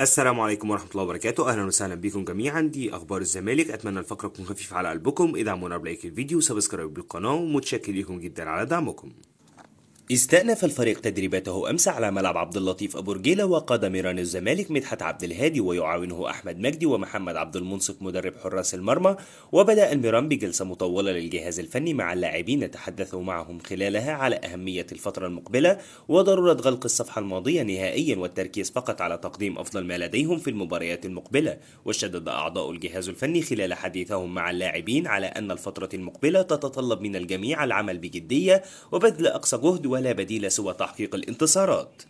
السلام عليكم ورحمة الله وبركاته أهلا وسهلا بكم جميعا دي أخبار الزمالك أتمنى الفقرة تكون خفيفة على قلبكم ادعمونا بلايك الفيديو وسبسكرايب للقناة ومتشكر لكم جدا على دعمكم استأنف الفريق تدريباته أمس على ملعب عبد اللطيف أبو رجيلة وقاد ميران الزمالك مدحت عبد الهادي ويعاونه أحمد مجدي ومحمد عبد المنصف مدرب حراس المرمى وبدأ الميران بجلسة مطولة للجهاز الفني مع اللاعبين تحدثوا معهم خلالها على أهمية الفترة المقبلة وضرورة غلق الصفحة الماضية نهائيا والتركيز فقط على تقديم أفضل ما لديهم في المباريات المقبلة وشدد أعضاء الجهاز الفني خلال حديثهم مع اللاعبين على أن الفترة المقبلة تتطلب من الجميع العمل بجدية وبذل أقصى جهد ولا بديل سوى تحقيق الانتصارات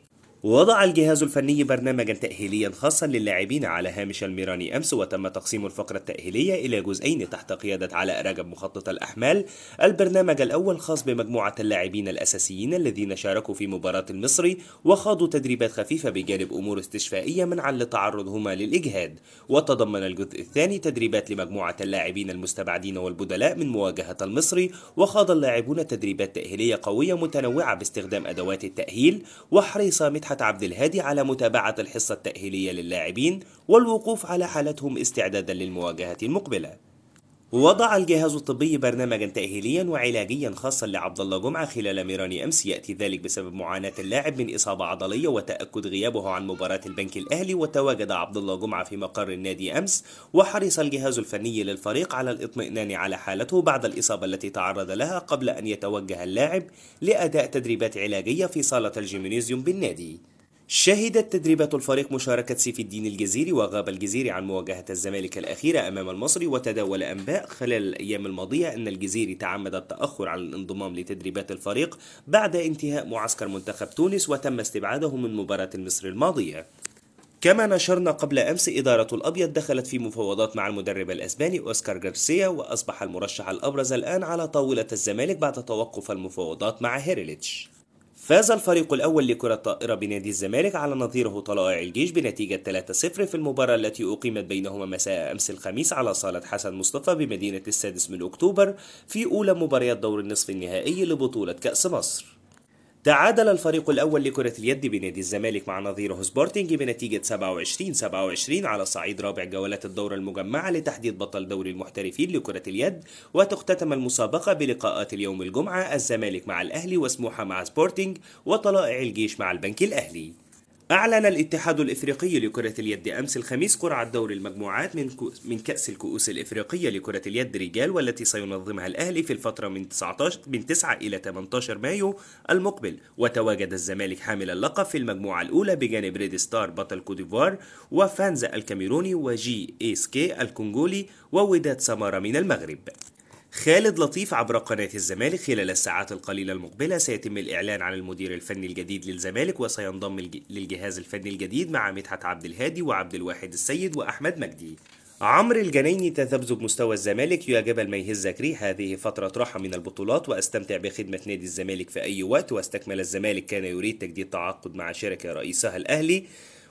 وضع الجهاز الفني برنامجا تأهيليا خاصا للاعبين على هامش الميراني أمس وتم تقسيم الفقرة التأهيلية إلى جزئين تحت قيادة علاء رجب مخطط الأحمال البرنامج الأول خاص بمجموعة اللاعبين الأساسيين الذين شاركوا في مباراة المصري وخاضوا تدريبات خفيفة بجانب أمور استشفائية من عل تعرضهما للإجهاد وتضمن الجزء الثاني تدريبات لمجموعة اللاعبين المستبعدين والبدلاء من مواجهة المصري وخاض اللاعبون تدريبات تأهيلية قوية متنوعة باستخدام أدوات التأهيل وحريصة مدحت عبد الهادي على متابعة الحصة التأهيلية للاعبين والوقوف على حالتهم استعدادا للمواجهة المقبلة ووضع الجهاز الطبي برنامجا تأهيليا وعلاجيا خاصا لعبد الله جمعة خلال ميران أمس يأتي ذلك بسبب معاناة اللاعب من إصابة عضلية وتأكد غيابه عن مباراة البنك الأهلي وتواجد عبد الله جمعة في مقر النادي أمس وحرص الجهاز الفني للفريق على الاطمئنان على حالته بعد الإصابة التي تعرض لها قبل أن يتوجه اللاعب لأداء تدريبات علاجية في صالة الجيمنيزيوم بالنادي شهدت تدريبات الفريق مشاركة سيف الدين الجزيري وغاب الجزيري عن مواجهة الزمالك الأخيرة أمام المصري وتداول أنباء خلال الأيام الماضية أن الجزيري تعمد التأخر عن الانضمام لتدريبات الفريق بعد انتهاء معسكر منتخب تونس وتم استبعاده من مباراة مصر الماضية كما نشرنا قبل أمس إدارة الأبيض دخلت في مفاوضات مع المدرب الأسباني أوسكار غارسيا وأصبح المرشح الأبرز الآن على طاولة الزمالك بعد توقف المفاوضات مع هيريليتش فاز الفريق الأول لكرة الطائرة بنادي الزمالك على نظيره طلائع الجيش بنتيجة 3-0 في المباراة التي أقيمت بينهما مساء أمس الخميس على صالة حسن مصطفى بمدينة السادس من أكتوبر في أولى مباريات دور النصف النهائي لبطولة كأس مصر تعادل الفريق الأول لكرة اليد بنادي الزمالك مع نظيره سبورتنج بنتيجة 27-27 على صعيد رابع جولات الدورة المجمعة لتحديد بطل دوري المحترفين لكرة اليد وتختتم المسابقة بلقاءات اليوم الجمعة الزمالك مع الأهلي وسموحة مع سبورتنج وطلائع الجيش مع البنك الأهلي أعلن الاتحاد الإفريقي لكرة اليد أمس الخميس قرعة دور المجموعات من من كأس الكؤوس الإفريقية لكرة اليد رجال والتي سينظمها الأهلي في الفترة من 19 من 9 إلى 18 مايو المقبل وتواجد الزمالك حامل اللقب في المجموعة الأولى بجانب ريد ستار بطل كوديفوار وفانزا الكاميروني وجي إس كي الكونغولي ووداد سمارة من المغرب خالد لطيف عبر قناة الزمالك خلال الساعات القليلة المقبلة سيتم الإعلان عن المدير الفني الجديد للزمالك وسينضم للجهاز الفني الجديد مع مدحت عبد الهادي وعبد الواحد السيد وأحمد مجدي عمرو الجنيني تذبذب مستوى الزمالك يا جبل ما هذه فترة راحة من البطولات وأستمتع بخدمة نادي الزمالك في أي وقت واستكمل الزمالك كان يريد تجديد تعاقد مع شركة رئيسها الأهلي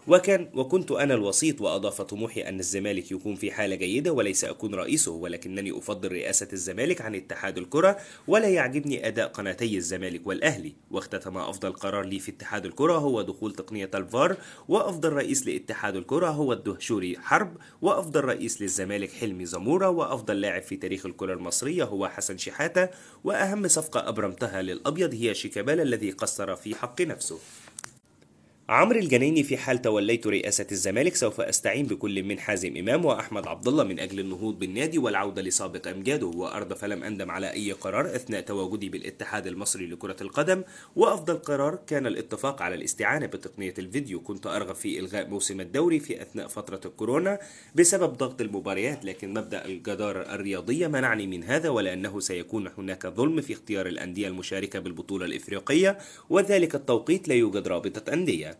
وكان وكنت أنا الوسيط وأضاف طموحي أن الزمالك يكون في حالة جيدة وليس أكون رئيسه ولكنني أفضل رئاسة الزمالك عن اتحاد الكرة ولا يعجبني أداء قناتي الزمالك والأهلي واختتم أفضل قرار لي في اتحاد الكرة هو دخول تقنية الفار وأفضل رئيس لاتحاد الكرة هو الدهشوري حرب وأفضل رئيس للزمالك حلمي زمورة وأفضل لاعب في تاريخ الكرة المصرية هو حسن شحاتة وأهم صفقة أبرمتها للأبيض هي شيكابالا الذي قصر في حق نفسه عمرو الجنيني في حال توليت رئاسة الزمالك سوف أستعين بكل من حازم إمام وأحمد عبد الله من أجل النهوض بالنادي والعودة لسابق أمجاده وأرضى فلم أندم على أي قرار أثناء تواجدي بالاتحاد المصري لكرة القدم وأفضل قرار كان الاتفاق على الاستعانة بتقنية الفيديو كنت أرغب في إلغاء موسم الدوري في أثناء فترة الكورونا بسبب ضغط المباريات لكن مبدأ الجدارة الرياضية منعني من هذا ولأنه سيكون هناك ظلم في اختيار الأندية المشاركة بالبطولة الإفريقية وذلك التوقيت لا يوجد رابطة أندية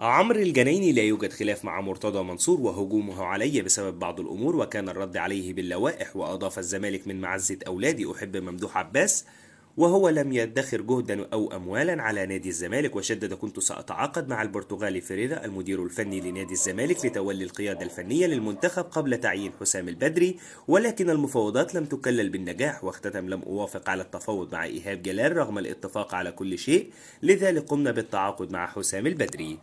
عمرو الجنايني لا يوجد خلاف مع مرتضى منصور وهجومه علي بسبب بعض الامور وكان الرد عليه باللوائح واضاف الزمالك من معزه اولادي احب ممدوح عباس وهو لم يدخر جهدا او اموالا على نادي الزمالك وشدد كنت ساتعاقد مع البرتغالي فيريرا المدير الفني لنادي الزمالك لتولي القياده الفنيه للمنتخب قبل تعيين حسام البدري ولكن المفاوضات لم تكلل بالنجاح واختتم لم اوافق على التفاوض مع ايهاب جلال رغم الاتفاق على كل شيء لذلك قمنا بالتعاقد مع حسام البدري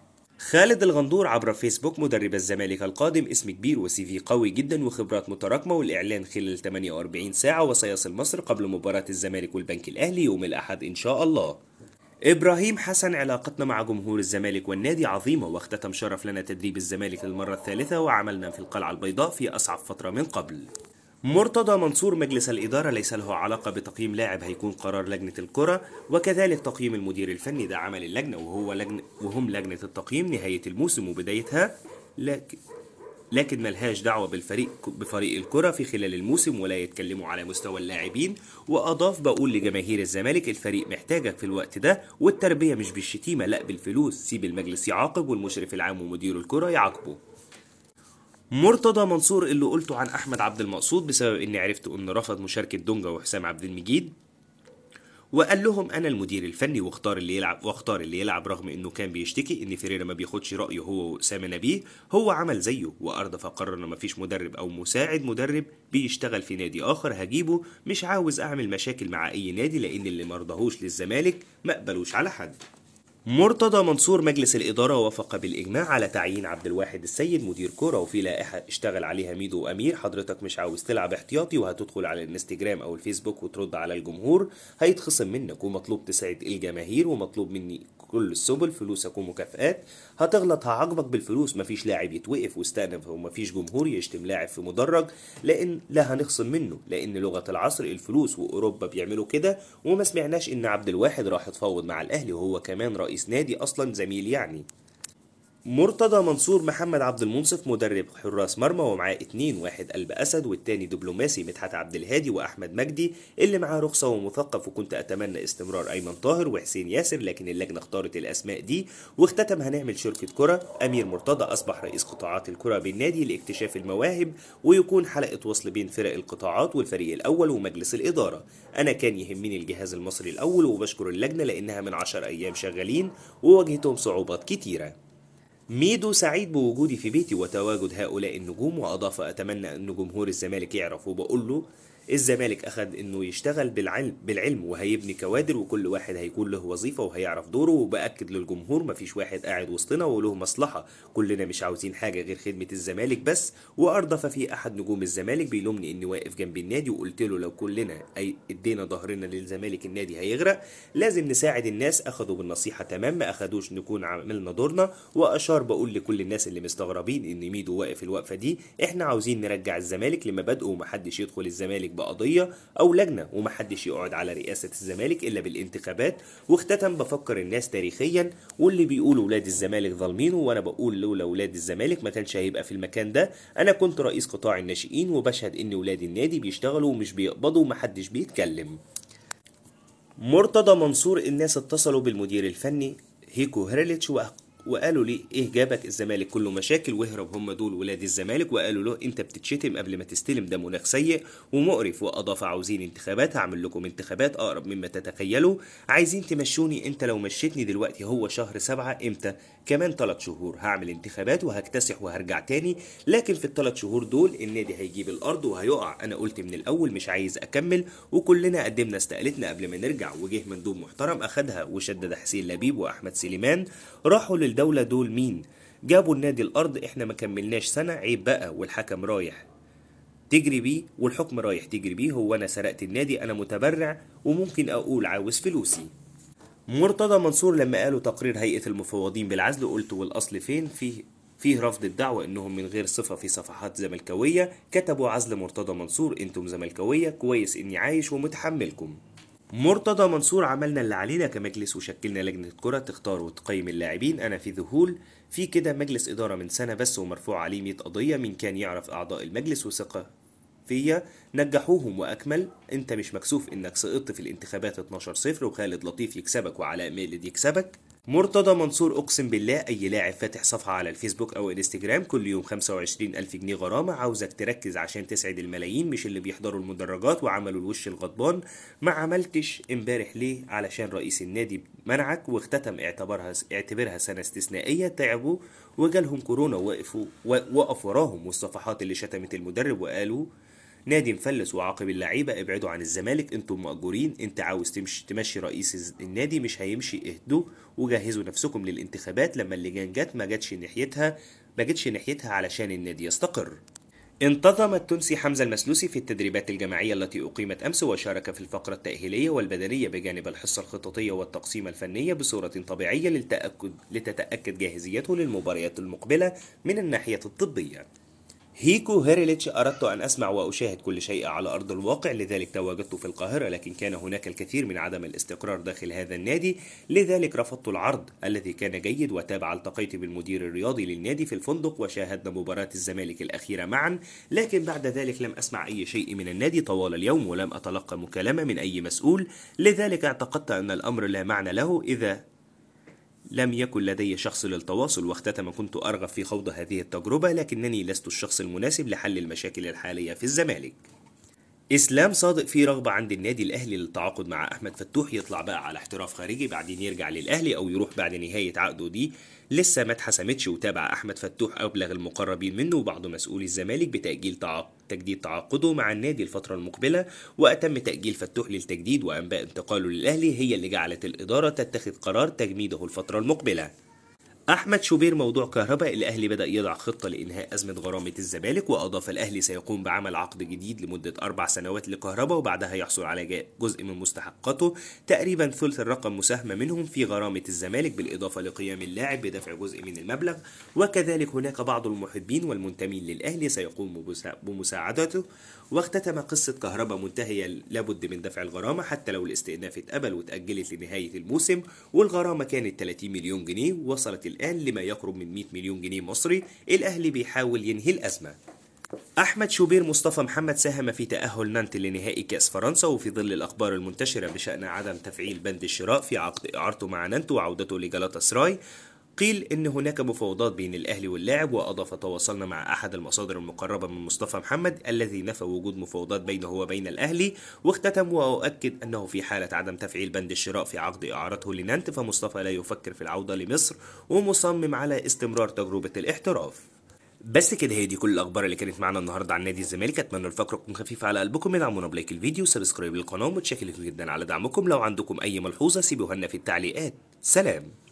خالد الغندور عبر فيسبوك مدرب الزمالك القادم اسم كبير وسي في قوي جدا وخبرات متراكمه والاعلان خلال 48 ساعه وسيصل مصر قبل مباراه الزمالك والبنك الاهلي يوم الاحد ان شاء الله ابراهيم حسن علاقتنا مع جمهور الزمالك والنادي عظيمه واختتم شرف لنا تدريب الزمالك للمره الثالثه وعملنا في القلعه البيضاء في اصعب فتره من قبل مرتضى منصور مجلس الإدارة ليس له علاقة بتقييم لاعب هيكون قرار لجنة الكرة وكذلك تقييم المدير الفني ده عمل اللجنة وهو لجنة وهم لجنة التقييم نهاية الموسم وبدايتها لكن لكن ملهاش دعوة بالفريق بفريق الكرة في خلال الموسم ولا يتكلموا على مستوى اللاعبين وأضاف بقول لجماهير الزمالك الفريق محتاجك في الوقت ده والتربية مش بالشتيمة لا بالفلوس سيب المجلس يعاقب والمشرف العام ومدير الكرة يعاقبه مرتضى منصور اللي قلته عن احمد عبد المقصود بسبب اني عرفت انه رفض مشاركه دونجا وحسام عبد المجيد وقال لهم انا المدير الفني واختار اللي يلعب واختار اللي يلعب رغم انه كان بيشتكي ان فيريرا ما بياخدش رايه هو واسامه نبيه هو عمل زيه وارضى فقرر ان مفيش مدرب او مساعد مدرب بيشتغل في نادي اخر هجيبه مش عاوز اعمل مشاكل مع اي نادي لان اللي مرضهوش للزمالك ما قبلوش على حد مرتضى منصور مجلس الإدارة وافق بالإجماع على تعيين عبد الواحد السيد مدير كورة وفي لائحة اشتغل عليها ميدو وأمير حضرتك مش عاوز تلعب احتياطي وهتدخل على الانستجرام أو الفيسبوك وترد على الجمهور هيتخصم منك ومطلوب تسعد الجماهير ومطلوب مني كل السبل فلوسك ومكافآت هتغلط هعاقبك بالفلوس مفيش لاعب يتوقف واستأنف ومفيش جمهور يشتم لاعب في مدرج لأن لا هنخصم منه لأن لغة العصر الفلوس وأوروبا بيعملوا كده وما سمعناش إن عبد الواحد راح يتفاوض مع الأهلي وهو كمان رئيس رئيس نادي اصلا زميل يعني مرتضى منصور محمد عبد المنصف مدرب حراس مرمى ومعاه اتنين واحد قلب اسد والتاني دبلوماسي مدحت عبد الهادي واحمد مجدي اللي معاه رخصه ومثقف وكنت اتمنى استمرار ايمن طاهر وحسين ياسر لكن اللجنه اختارت الاسماء دي واختتم هنعمل شركه كره امير مرتضى اصبح رئيس قطاعات الكره بالنادي لاكتشاف المواهب ويكون حلقه وصل بين فرق القطاعات والفريق الاول ومجلس الاداره انا كان يهمني الجهاز المصري الاول وبشكر اللجنه لانها من 10 ايام شغالين وواجهتهم صعوبات كتيره ميدو سعيد بوجودي في بيتي وتواجد هؤلاء النجوم وأضاف أتمنى أن جمهور الزمالك يعرف وبقول له الزمالك اخذ انه يشتغل بالعلم بالعلم وهيبني كوادر وكل واحد هيكون له وظيفه وهيعرف دوره وباكد للجمهور مفيش واحد قاعد وسطنا وله مصلحه كلنا مش عاوزين حاجه غير خدمه الزمالك بس وارضى ففي احد نجوم الزمالك بيلومني اني واقف جنب النادي وقلت له لو كلنا اي ادينا ظهرنا للزمالك النادي هيغرق لازم نساعد الناس اخذوا بالنصيحه تمام ما اخدوش نكون عملنا دورنا واشار بقول لكل الناس اللي مستغربين ان ميدو واقف الوقفه دي احنا عاوزين نرجع الزمالك لمبادئه ومحدش يدخل الزمالك الزمالك بقضيه او لجنه ومحدش يقعد على رئاسه الزمالك الا بالانتخابات واختتم بفكر الناس تاريخيا واللي بيقولوا ولاد الزمالك ظالمينه وانا بقول لولا ولاد الزمالك ما كانش هيبقى في المكان ده انا كنت رئيس قطاع الناشئين وبشهد ان ولاد النادي بيشتغلوا ومش بيقبضوا ومحدش بيتكلم مرتضى منصور الناس اتصلوا بالمدير الفني هيكو هرلتش وقالوا لي ايه جابك الزمالك كله مشاكل واهرب هم دول ولاد الزمالك وقالوا له انت بتتشتم قبل ما تستلم ده مناخ سيء ومقرف واضاف عاوزين انتخابات هعمل لكم انتخابات اقرب مما تتخيلوا عايزين تمشوني انت لو مشيتني دلوقتي هو شهر سبعة امتى كمان ثلاث شهور هعمل انتخابات وهكتسح وهرجع تاني لكن في الثلاث شهور دول النادي هيجيب الارض وهيقع انا قلت من الاول مش عايز اكمل وكلنا قدمنا استقالتنا قبل ما نرجع وجه مندوب محترم اخدها وشدد حسين لبيب واحمد سليمان راحوا لل الدولة دول مين جابوا النادي الأرض إحنا ما كملناش سنة عيب بقى والحكم رايح تجري بيه والحكم رايح تجري بيه هو أنا سرقت النادي أنا متبرع وممكن أقول عاوز فلوسي مرتضى منصور لما قالوا تقرير هيئة المفوضين بالعزل قلت والأصل فين فيه فيه رفض الدعوة انهم من غير صفة في صفحات زملكاوية كتبوا عزل مرتضى منصور انتم زملكاوية كويس اني عايش ومتحملكم مرتضى منصور عملنا اللي علينا كمجلس وشكلنا لجنة كرة تختار وتقيم اللاعبين أنا في ذهول في كده مجلس إدارة من سنة بس ومرفوع عليه 100 قضية من كان يعرف أعضاء المجلس وثقة فيا نجحوهم وأكمل أنت مش مكسوف إنك سقطت في الانتخابات 12-0 وخالد لطيف يكسبك وعلاء ميلد يكسبك مرتضى منصور اقسم بالله اي لاعب فاتح صفحه على الفيسبوك او الانستجرام كل يوم 25 الف جنيه غرامه عاوزك تركز عشان تسعد الملايين مش اللي بيحضروا المدرجات وعملوا الوش الغضبان ما عملتش امبارح ليه علشان رئيس النادي منعك واختتم اعتبرها اعتبرها سنه استثنائيه تعبوا وجالهم كورونا وقفوا وقف وراهم والصفحات اللي شتمت المدرب وقالوا نادي مفلس وعاقب اللعيبه ابعدوا عن الزمالك انتم مأجورين انت عاوز تمشي تمشي رئيس النادي مش هيمشي اهدوا وجهزوا نفسكم للانتخابات لما اللجان جت ما جتش ناحيتها ما جتش ناحيتها علشان النادي يستقر انتظم التونسي حمزة المسلوسي في التدريبات الجماعية التي أقيمت أمس وشارك في الفقرة التأهيلية والبدنية بجانب الحصة الخططية والتقسيم الفنية بصورة طبيعية للتأكد لتتأكد جاهزيته للمباريات المقبلة من الناحية الطبية هيكو هيريليتش أردت أن أسمع وأشاهد كل شيء على أرض الواقع لذلك تواجدت في القاهرة لكن كان هناك الكثير من عدم الاستقرار داخل هذا النادي لذلك رفضت العرض الذي كان جيد وتابع التقيت بالمدير الرياضي للنادي في الفندق وشاهدنا مباراة الزمالك الأخيرة معا لكن بعد ذلك لم أسمع أي شيء من النادي طوال اليوم ولم أتلقى مكالمة من أي مسؤول لذلك اعتقدت أن الأمر لا معنى له إذا لم يكن لدي شخص للتواصل واختتم ما كنت أرغب في خوض هذه التجربة لكنني لست الشخص المناسب لحل المشاكل الحالية في الزمالك اسلام صادق في رغبه عند النادي الاهلي للتعاقد مع احمد فتوح يطلع بقى على احتراف خارجي بعدين يرجع للاهلي او يروح بعد نهايه عقده دي لسه ما اتحسمتش وتابع احمد فتوح ابلغ المقربين منه وبعض مسؤولي الزمالك بتاجيل تعاق تجديد تعاقده مع النادي الفتره المقبله واتم تاجيل فتوح للتجديد وانباء انتقاله للاهلي هي اللي جعلت الاداره تتخذ قرار تجميده الفتره المقبله أحمد شوبير موضوع كهرباء الأهلي بدأ يضع خطة لإنهاء أزمة غرامة الزمالك وأضاف الأهلي سيقوم بعمل عقد جديد لمدة أربع سنوات لكهرباء وبعدها يحصل على جزء من مستحقاته تقريبا ثلث الرقم مساهمة منهم في غرامة الزمالك بالإضافة لقيام اللاعب بدفع جزء من المبلغ وكذلك هناك بعض المحبين والمنتمين للأهلي سيقوم بمساعدته واختتم قصة كهرباء منتهية لابد من دفع الغرامة حتى لو الاستئناف اتقبل وتأجلت لنهاية الموسم والغرامة كانت 30 مليون جنيه وصلت الآن لما يقرب من 100 مليون جنيه مصري الأهلي بيحاول ينهي الأزمة أحمد شوبير مصطفى محمد ساهم في تأهل نانت لنهائي كأس فرنسا وفي ظل الأخبار المنتشرة بشأن عدم تفعيل بند الشراء في عقد إعارته مع نانت وعودته لجلاتا سراي قيل ان هناك مفاوضات بين الاهلي واللاعب واضاف تواصلنا مع احد المصادر المقربه من مصطفى محمد الذي نفى وجود مفاوضات بينه وبين الاهلي واختتم واؤكد انه في حاله عدم تفعيل بند الشراء في عقد اعارته لنانت فمصطفى لا يفكر في العوده لمصر ومصمم على استمرار تجربه الاحتراف بس كده هي دي كل الاخبار اللي كانت معانا النهارده عن نادي الزمالك اتمنى الفقره تكون خفيفه على قلبكم ادعمونا بلايك الفيديو سبسكرايب للقناه ومتشكرين جدا على دعمكم لو عندكم اي ملحوظه سيبوها لنا في التعليقات سلام